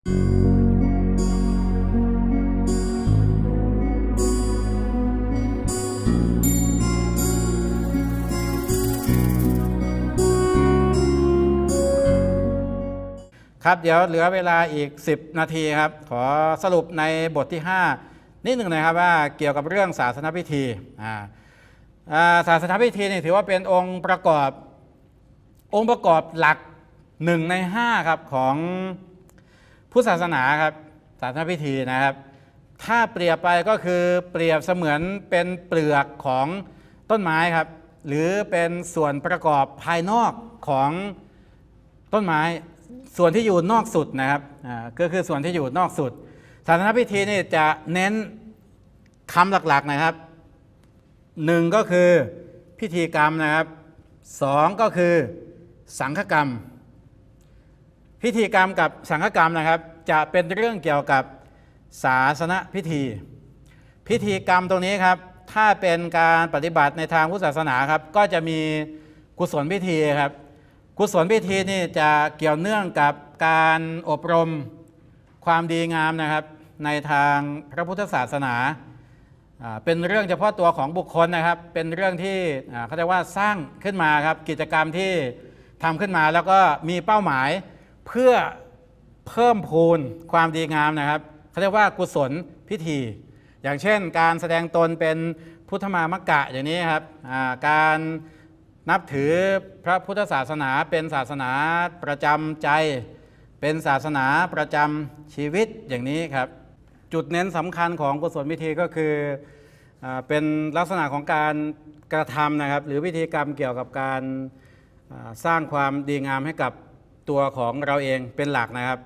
ครับเดี๋ยวเหลือเวลาอีก 10 นาทีครับ ขอสรุปในบทที่ 5 นิดหนึ่งนะครับว่าเกี่ยวกับเรื่องศาสนพิธีศาสนพิธีนี่ถือว่าเป็นองค์ประกอบองค์ประกอบหลัก 1 ใน 5 ครับ ของพุทธศาสนาครับศาสนาพิธีนะครับ ถ้าเปรียบไปก็คือเปรียบเสมือนเป็นเปลือกของต้นไม้ครับหรือเป็นส่วนประกอบภายนอกของต้นไม้ส่วนที่อยู่นอกสุดนะครับอ่าก็คือส่วนที่อยู่นอกสุดศาสนาพิธีนี่จะเน้นคำหลักๆนะครับหนึ่งก็คือพิธีกรรมนะครับสองก็คือสังฆกรรมพิธีกรรมกับสังฆกรรมนะครับ จะเป็นเรื่องเกี่ยวกับศาสนพิธี พิธีกรรมตรงนี้ครับ ถ้าเป็นการปฏิบัติในทางพุทธศาสนาครับก็จะมีกุศลพิธีครับกุศลพิธีนี่จะเกี่ยวเนื่องกับการอบรมความดีงามนะครับ ในทางพระพุทธศาสนาเป็นเรื่องเฉพาะตัวของบุคคลนะครับเป็นเรื่องที่เขาเรียกว่าสร้างขึ้นมาครับกิจกรรมที่ทำขึ้นมาแล้วก็มีเป้าหมายเพื่อเพิ่มพูนความดีงามนะครับเขาเรียกว่ากุศลพิธี อย่างเช่น การแสดงตนเป็นพุทธมามกะอย่างนี้ครับการนับถือพระพุทธศาสนาเป็นศาสนาประจำใจ เป็นศาสนาประจำชีวิตอย่างนี้ครับ จุดเน้นสำคัญของกุศลพิธีก็คืออเป็นลักษณะของการกระทำนะครับ หรือวิธีกรรมเกี่ยวกับการสร้างความดีงามให้กับตัวของเราเองเป็นหลักนะครับ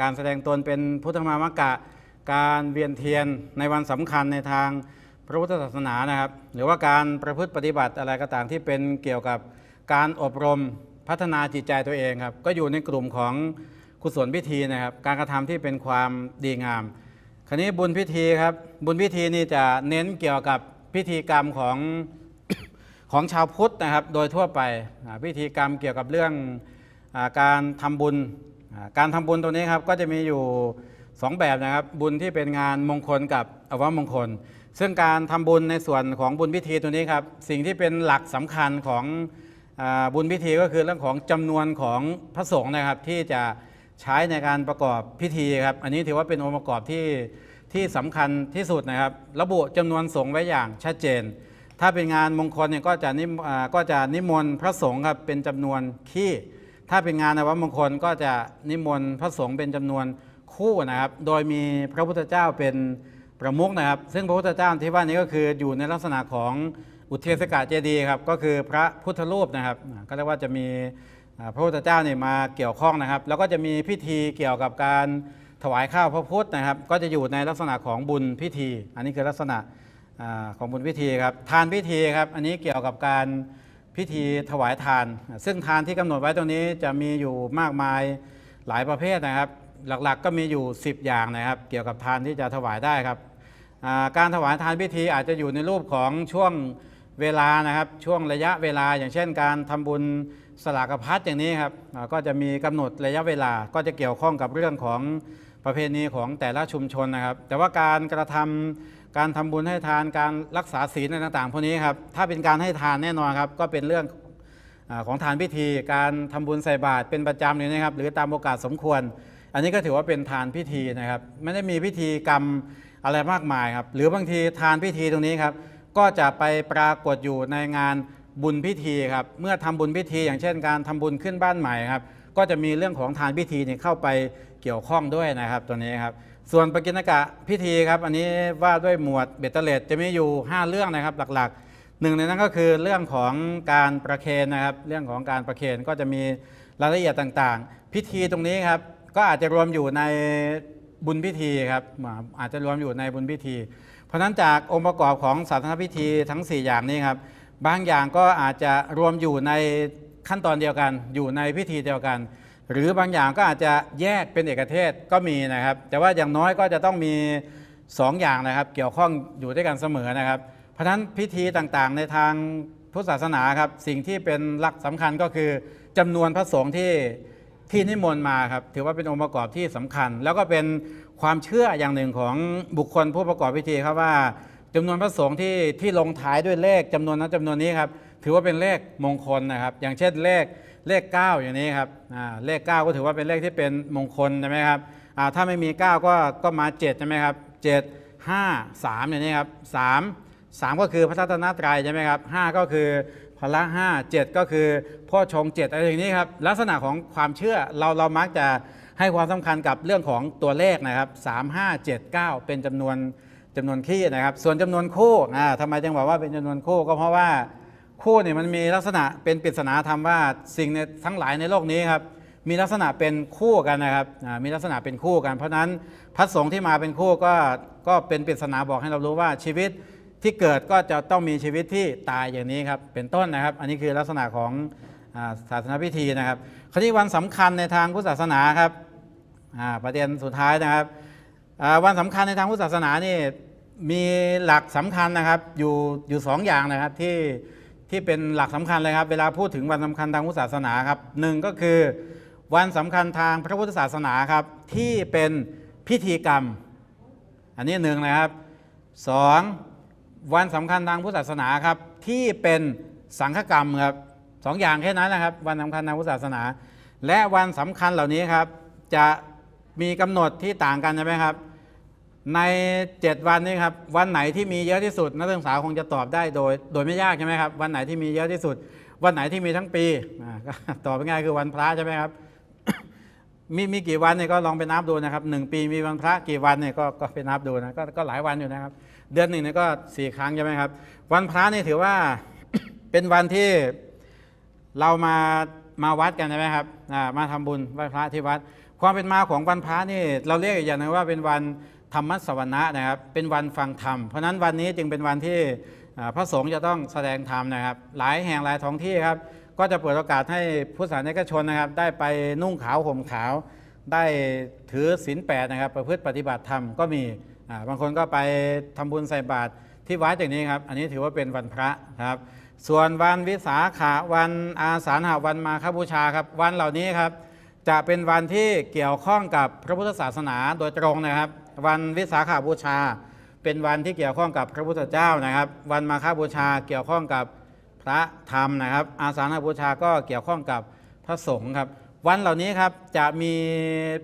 การแสดงตนเป็นพุทธมามะกะ การเวียนเทียนในวันสำคัญในทางพระพุทธศาสนานะครับ หรือว่าการประพฤติปฏิบัติอะไรก็ตามที่เป็นเกี่ยวกับการอบรมพัฒนาจิตใจตัวเองครับ ก็อยู่ในกลุ่มของกุศลพิธีนะครับ การกระทำที่เป็นความดีงาม คราวนี้บุญพิธีครับ บุญพิธีนี่จะเน้นเกี่ยวกับพิธีกรรมของของชาวพุทธนะครับ โดยทั่วไปพิธีกรรมเกี่ยวกับเรื่องการทำบุญการทำบุญตัวนี้ครับก็จะมีอยู่ 2 แบบนะครับบุญที่เป็นงานมงคลกับอวมงคล ซึ่งการทำบุญในส่วนของบุญพิธีตัวนี้ครับสิ่งที่เป็นหลักสำคัญของบุญพิธีก็คือเรื่องของจำนวนของพระสงฆ์นะครับ ที่จะใช้ในการประกอบพิธีครับอันนี้ถือว่าเป็นองค์ประกอบที่ที่สำคัญที่สุดนะครับ ระบุจำนวนสงฆ์ไว้อย่างชัดเจน ถ้าเป็นงานมงคลเนี่ยก็จะนิก็จะนิมนต์พระสงฆ์ครับเป็นจำนวนขี้ถ้าเป็นงานในวัดมงคลก็จะนิมนต์พระสงฆ์เป็นจำนวนคู่นะครับ โดยมีพระพุทธเจ้าเป็นประมุขนะครับ ซึ่งพระพุทธเจ้าที่ว่านี้ก็คืออยู่ในลักษณะของอุเทศกาเจดีครับ ก็คือพระพุทธรูปนะครับ ก็เรียกว่าจะมีพระพุทธเจ้าเนี่ยมาเกี่ยวข้องนะครับ แล้วก็จะมีพิธีเกี่ยวกับการถวายข้าวพระพุทธนะครับ ก็จะอยู่ในลักษณะของบุญพิธี อันนี้คือลักษณะของบุญพิธีครับ ทานพิธีครับ อันนี้เกี่ยวกับการพิธีถวายทาน ซึ่งทานที่กำหนดไว้ตรงนี้จะมีอยู่มากมายหลายประเภทนะครับ หลัก ๆก็มีอยู่ 10 อย่างนะครับ เกี่ยวกับทานที่จะถวายได้ครับการถวายทานพิธีอาจจะอยู่ในรูปของช่วงเวลานะครับช่วงระยะเวลา อย่างเช่น การทำบุญสลากพัดอย่างนี้ครับก็จะมีกำหนดระยะเวลา ก็จะเกี่ยวข้องกับเรื่องของประเพณีของแต่ละชุมชนนะครับ แต่ว่าการกระทำการทำบุญให้ทานการรักษาศีลอะไรต่างๆพวกนี้ครับถ้าเป็นการให้ทานแน่นอนครับ ก็เป็นเรื่องของทานพิธี การทำบุญใส่บาตรเป็นประจำเลยนะครับ หรือตามโอกาสสมควร อันนี้ก็ถือว่าเป็นทานพิธีนะครับ ไม่ได้มีพิธีกรรมอะไรมากมายครับหรือบางทีทานพิธีตรงนี้ครับ ก็จะไปปรากฏอยู่ในงานบุญพิธีครับ เมื่อทำบุญพิธี อย่างเช่น การทำบุญขึ้นบ้านใหม่ครับ ก็จะมีเรื่องของทานพิธีเนี่ยเข้าไปเกี่ยวข้องด้วยนะครับตัวนี้ครับส่วนปกิณกะ พิธีครับ อันนี้ว่าด้วยหมวดเบตเตเลตจะมีอยู่ 5 เรื่องนะครับหลักๆหนึ่งในนั้นก็คือเรื่องของการประเคนนะครับ เรื่องของการประเคนก็จะมีรายละเอียดต่างๆ พิธีตรงนี้ครับก็อาจจะรวมอยู่ในบุญพิธีครับอาจจะรวมอยู่ในบุญพิธี เพราะนั้นจากองค์ประกอบของศานาพิธีทั้ง 4 อย่างนี้ครับบางอย่างก็อาจจะรวมอยู่ในขั้นตอนเดียวกัน อยู่ในพิธีเดียวกันหรือบางอย่างก็อาจจะแยกเป็นเอกเทศก็มีนะครับ แต่ว่าอย่างน้อยก็จะต้องมี2ออย่างนะครับ เกี่ยวข้องอยู่ด้วยกันเสมอนะครับ เพราะฉะนั้นพิธีต่างๆ ในทางพุทธศาสนาครับสิ่งที่เป็นหลักสำคัญก็คือ จำนวนพระสงฆ์ที่ที่นิมนต์มาครับถือว่าเป็นองค์ประกอบที่สำคัญ แล้วก็เป็นความเชื่ออย่างหนึ่งของบุคคลผู้ประกอบพิธีครับว่าจำนวนพระสงฆ์ที่ที่ลงท้ายด้วยเลขจำนวนนั้นจำนวนนี้ครับถือว่าเป็นเลขมงคลนะครับอย่างเช่นเลขเลข 9 อย่างนี้ครับเลข 9 ก็ถือว่าเป็นเลขที่เป็นมงคลใช่ไหมครับถ้าไม่มี 9 ก็ก็มา7ใช่ไหมครับ7 5 3 อย่างนี้ครับ3 3 ก็คือพระรัตนตรัยใช่ไหมครับ5ก็คือพละห้า7ก็คือ พ่อชง7อะไรอย่างนี้ครับลักษณะของความเชื่อเราเรามักจะให้ความสำคัญกับเรื่องของตัวเลขนะครับ 3 5 7 9 เป็นจำนวนจำนวนขี้นะครับส่วนจำนวนคู่ทำไมจึงบอกว่าเป็นจำนวนคู่ก็เพราะว่าคู่เนี่ยมันมีลักษณะเป็นปริศนาธรรมว่าสิ่งในทั้งหลายในโลกนี้ครับมีลักษณะเป็นคู่กันนะครับมีลักษณะเป็นคู่กันเพราะนั้นพระสงฆ์ที่มาเป็นคู่ก็ก็เป็นปริศนาบอกให้เรารู้ว่าชีวิตที่เกิดก็จะต้องมีชีวิตที่ตายอย่างนี้ครับเป็นต้นนะครับ อันนี้คือลักษณะของศาสนาพิธีนะครับ คราวีวันสำคัญในทางพุทธศาสนาครับประเด็นสุดท้ายนะครับวันสำคัญในทางพุทธศาสนานี่มีหลักสำคัญนะครับอยู่อยู่สองอย่างนะครับที่ที่เป็นหลักสำคัญเลยครับเวลาพูดถึงวันสำคัญทางพุทธศาสนาครับหนึ่งก็คือวันสำคัญทางพระพุทธศาสนาครับ ที่เป็นพิธีกรรมอันนี้หนึ่งนะครับสองวันสำคัญทางพุทธศาสนาครับ ที่เป็นสังฆกรรมครับสองอย่างแค่นั้นนะครับ วันสำคัญทางพุทธศาสนา และวันสำคัญเหล่านี้ครับ จะมีกำหนดที่ต่างกันใช่ไหมครับใน 7 วันนี้ครับวันไหนที่มีเยอะที่สุด นักศึกษาคงจะตอบได้โดยโดยไม่ยากใช่ไหมครับวันไหนที่มีเยอะที่สุด วันไหนที่มีทั้งปีตอบง่ายคือวันพระใช่ไหมครับมีมีกี่วันเนี่ยก็ลองไปนับดูนะครับหนึ่งปีมีวันพระกี่วันเนี่ยก็ก็ไปนับดูนะก็ก็หลายวันอยู่นะครับ เดือนหนึ่งเนี่ยก็สี่ครั้งใช่ไหมครับวันพระนี่ถือว่าเป็นวันที่เรามามาวัดกันใช่ไหมครับมาทำบุญไหว้พระที่วัด ความเป็นมาของวันพระนี่เราเรียกอีกอย่างนึงว่าเป็นวันธรรมสวค์นะครับเป็นวันฟังธรรมเพราะนั้นวันนี้จึงเป็นวันที่พระสงฆ์จะต้องแสดงธรรมนะครับ หลายแห่งหลายท้องที่ครับ ก็จะเปิดโอกาสให้ผู้สานิกชนนะครับ ได้ไปนุ่งขาวห่มขาว ได้ถือศีลแปดนะครับ ประพฤติปฏิบัติธรรมก็มีบางคนก็ไปทำบุญใส่บาตรที่วัดอย่างนี้ครับ อันนี้ถือว่าเป็นวันพระครับ ส่วนวันวิสาขาวันอาสาฬหาวันมาคบูชาครับ วันเหล่านี้ครับ จะเป็นวันที่เกี่ยวข้องกับพระพุทธศาสนาโดยตรงนะครับวันวิสาขาบูชา เป็นวันที่เกี่ยวข้องกับพระพุทธเจ้านะครับ วันมาฆบูชาเกี่ยวข้องกับพระธรรมนะครับ อาสาฬหบูชาก็เกี่ยวข้องกับพระสงฆ์ครับวันเหล่านี้ครับจะมี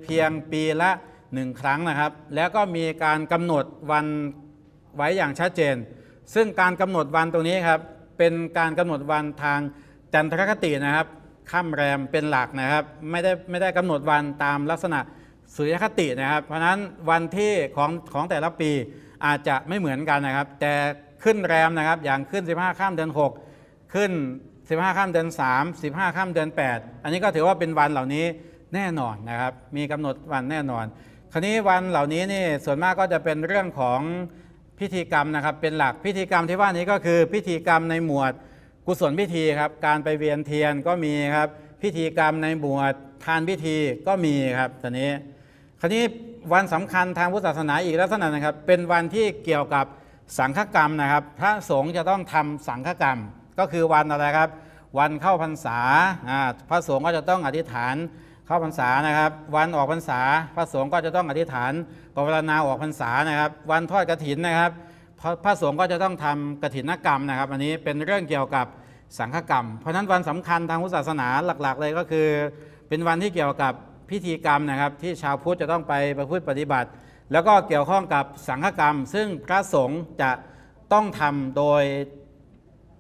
เพียงปีละหนึ่งครั้งนะครับ แล้วก็มีการกำหนดวันไว้อย่างชัดเจน ซึ่งการกำหนดวันตรงนี้ครับเป็นการกำหนดวันทางจันทรคตินะครับข้ามแรมเป็นหลักนะครับ ไม่ได้ไม่ได้กำหนดวันตามลักษณะสุริยคตินะครับเพราะนั้นวันที่ของของแต่ละปีอาจจะไม่เหมือนกันนะครับ แต่ขึ้นแรมนะครับอย่างขึ้น 15 ข้ามเดือน6 ขึ้น 15 ข้ามเดือน3 15 ข้ามเดือน8 อันนี้ก็ถือว่าเป็นวันเหล่านี้แน่นอนนะครับ มีกำหนดวันแน่นอน คราวนี้วันเหล่านี้นี่ส่วนมากก็จะเป็นเรื่องของพิธีกรรมนะครับ เป็นหลักพิธีกรรมที่ว่านี้ก็คือ พิธีกรรมในหมวด กุศลพิธีครับการไปเวียนเทียนก็มีครับพิธีกรรมในหมวดทานพิธีก็มีครับตอนนี้คราวนี้วันสำคัญทางพุทธศาสนาอีกลักษณะนะครับ เป็นวันที่เกี่ยวกับสังฆกรรมนะครับ พระสงฆ์จะต้องทำสังฆกรรมก็คือวันอะไรครับ วันเข้าพรรษาพระสงฆ์ก็จะต้องอธิษฐานเข้าพรรษานะครับ วันออกพรรษา พระสงฆ์ก็จะต้องอธิษฐานภารนาออกพรรษานะครับ วันทอดกรถินนะครับ พระสงฆ์ก็จะต้องทำกรถินกรรมนะครับ อันนี้เป็นเรื่องเกี่ยวกับสังฆกรรม เพราะฉะนั้นวันสำคัญทางพุทธศาสนาหลักๆ เลยก็คือ เป็นวันที่เกี่ยวกับพิธีกรรมนะครับที่ชาวพุทธจะต้องไปประพฤติปฏิบัติ แล้วก็เกี่ยวข้องกับสังฆกรรม ซึ่งพระสงฆ์จะต้องทำโดย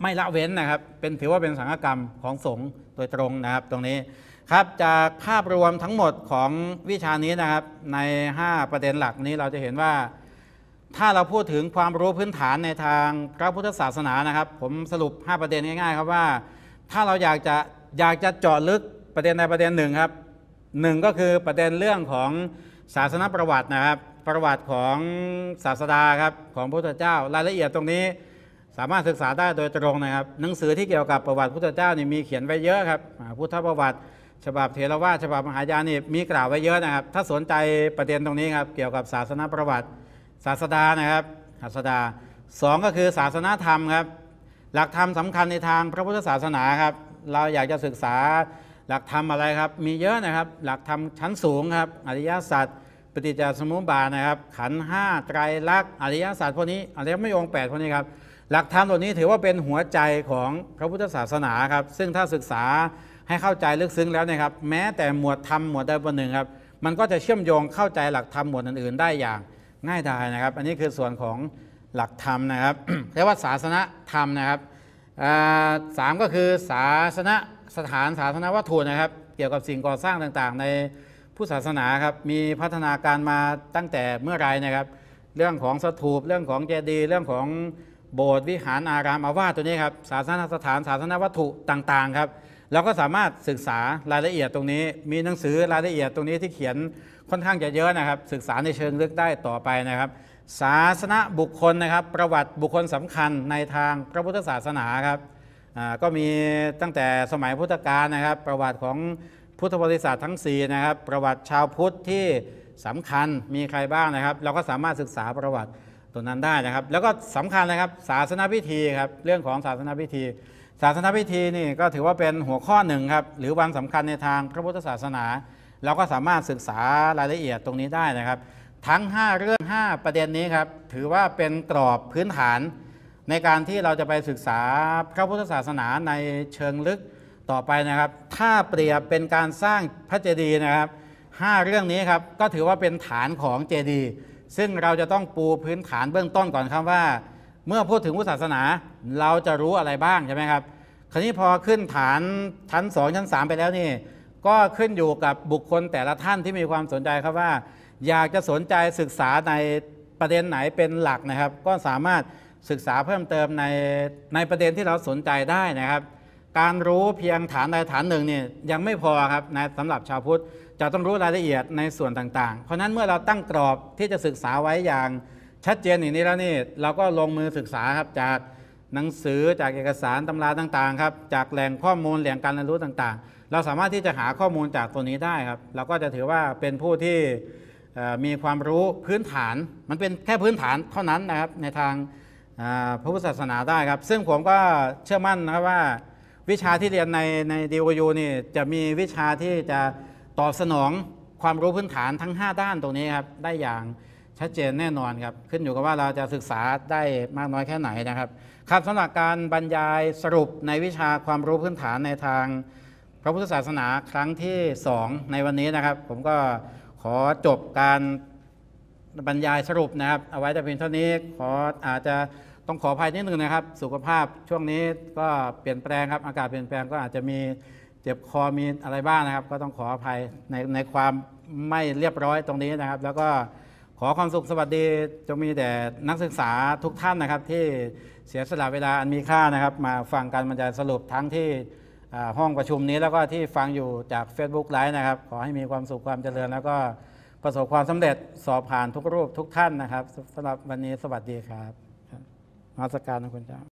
ไม่ละเว้นนะครับ เป็นถือว่าเป็นสังฆกรรมของสงฆ์โดยตรงนะครับตรงนี้ครับจากภาพรวมทั้งหมดของวิชานี้นะครับใน 5 ประเด็นหลักนี้เราจะเห็นว่า ถ้าเราพูดถึงความรู้พื้นฐานในทางพระพุทธศาสนานะครับ ผมสรุป 5 ประเด็นง่ายๆครับว่าถ้าเราอยากจะอยากจะเจาะลึกประเด็นใดประเด็นหนึ่งครับหนึ่งก็คือประเด็นเรื่องของศาสนประวัตินะครับ ประวัติของศาสดาครับของพระพุทธเจ้ารายละเอียดตรงนี้ สามารถศึกษาได้โดยตรงนะครับ หนังสือที่เกี่ยวกับประวัติพระพุทธเจ้านี่มีเขียนไว้เยอะครับพุทธประวัติ ฉบับเทรวาฉบับมหายานี่มีกล่าวไว้เยอะนะครับ ถ้าสนใจประเด็นตรงนี้ครับเกี่ยวกับศาสนาประวัติ ศาสดานะครับศาสดาสองก็คือศาสนาธรรมครับหลักธรรมสาคัญในทางพระพุทธศาสนาครับเราอยากจะศึกษาหลักธรรมอะไรครับ มีเยอะนะครับ หลักธรรมชั้นสูงครับ อริยสัจ ปฏิจจสมุปบาทนะครับ ขันห้าไตรลักษณ์ อริยสัจพวกนี้ อริยมรรองแปดพวกนี้ครับ หลักธรรมตัวนี้ถือว่าเป็นหัวใจของพระพุทธศาสนาครับ ซึ่งถ้าศึกษาให้เข้าใจลึกซึ้งแล้วนะครับ แม้แต่หมวดธรรมหมวดใดบนหนึ่งครับ มันก็จะเชื่อมโยงเข้าใจหลักธรรมหมวดอื่นๆ ได้อย่างง่ายดายนะครับ อันนี้คือส่วนของหลักธรรมนะครับเรียกว่าศาสนธรรมนะครับสามก็คือศาสนสถานศาสนวัตถุนะครับ เกี่ยวกับสิ่งก่อสร้างต่างๆ ในผู้ศาสนาครับมีพัฒนาการมาตั้งแต่เมื่อไรนะครับ เรื่องของสถูปเรื่องของเจดีย์เรื่องของโบสถ์วิหารอารามอาวาสตัวนี้ครับศาสนสถานศาสนวัตถุต่างๆครับเราก็สามารถศึกษารายละเอียดตรงนี้ มีหนังสือรายละเอียดตรงนี้ที่เขียนค่อนข้างจะเยอะนะครับ ศึกษาในเชิงลึกได้ต่อไปนะครับศาสนบุคคลนะครับ ประวัติบุคคลสำคัญในทางพระพุทธศาสนาครับก็มีตั้งแต่สมัยพุทธกาลนะครับ ประวัติของพุทธบริษัททั้ง4นะครับประวัติชาวพุทธที่สำคัญมีใครบ้างนะครับ เราก็สามารถศึกษาประวัติตัวนั้นได้นะครับ แล้วก็สำคัญนะครับศาสนาพิธีครับเรื่องของศาสนาพิธีศาสนาพิธีนี่ก็ถือว่าเป็นหัวข้อหนึ่งครับหรือวันสำคัญในทางพระพุทธศาสนา เราก็สามารถศึกษารายละเอียดตรงนี้ได้นะครับทั้ง 5 เรื่อง 5 ประเด็นนี้ครับถือว่าเป็นกรอบพื้นฐาน ในการที่เราจะไปศึกษาพระพุทธศาสนาในเชิงลึกต่อไปนะครับ ถ้าเปรียบเป็นการสร้างพระเจดีย์นะครับ 5 เรื่องนี้ครับก็ถือว่าเป็นฐานของเจดีย์ซึ่งเราจะต้องปูพื้นฐานเบื้องต้นก่อนครับว่า เมื่อพูดถึงพุทธศาสนาเราจะรู้อะไรบ้างใช่ไหมครับ คราวนี้พอขึ้นฐานชั้น2ชั้น3ไปแล้วนี่ก็ขึ้นอยู่กับบุคคลแต่ละท่านที่มีความสนใจครับว่าอยากจะสนใจศึกษาในประเด็นไหนเป็นหลักนะครับ ก็สามารถศึกษาเพิ่มเติมในในประเด็นที่เราสนใจได้นะครับ การรู้เพียงฐานใดฐานหนึ่งเนี่ยยังไม่พอครับนะสำหรับชาวพุทธจะต้องรู้รายละเอียดในส่วนต่าง ๆ เพราะนั้นเมื่อเราตั้งกรอบที่จะศึกษาไว้อย่างชัดเจนอย่างนี้แล้วนี่เราก็ลงมือศึกษาครับจากหนังสือจากเอกสารตำราต่างๆครับจากแหล่งข้อมูลแหล่งการเรียนรู้ต่าง ๆ เราสามารถที่จะหาข้อมูลจากตัวนี้ได้ครับเราก็จะถือว่าเป็นผู้ที่มีความรู้พื้นฐานมันเป็นแค่พื้นฐานเท่านั้นนะครับในทางพระพุทธศาสนาได้ครับซึ่งผมก็เชื่อมั่นนะครับว่าวิชาที่เรียนในในดีโอยูนี่จะมีวิชาที่จะตอบสนองความรู้พื้นฐานทั้ง 5 ด้านตรงนี้ครับได้อย่างชัดเจนแน่นอนครับขึ้นอยู่กับว่าเราจะศึกษาได้มากน้อยแค่ไหนนะครับ ครับสำหรับการบรรยายสรุปในวิชาความรู้พื้นฐานในทาง พระพุทธศาสนาครั้งที่ 2 ในวันนี้นะครับ ผมก็ขอจบการบรรยายสรุปนะครับเอาไว้แต่เพียงเท่านี้ขออาจจะต้องขออภัยนิดหนึ่งนะครับ สุขภาพช่วงนี้ก็เปลี่ยนแปลงครับอากาศ เปลี่ยนแปลงก็อาจจะมีเจ็บคอมีอะไรบ้างนะครับ ก็ต้องขออภัยในในความไม่เรียบร้อยตรงนี้นะครับ แล้วก็ขอความสุขสวัสดีจงมีแต่นักศึกษาทุกท่านนะครับ ที่เสียสละเวลาอันมีค่านะครับ มาฟังการบรรยายสรุป ทั้งที่ห้องประชุมนี้แล้วก็ที่ฟังอยู่จาก Facebook ไลฟ์นะครับ ขอให้มีความสุขความเจริญ แล้วก็ประสบความสำเร็จสอบผ่านทุกรูป ทุกท่านนะครับสำหรับวันนี้สวัสดีครับมาสการนะคุณเจ้า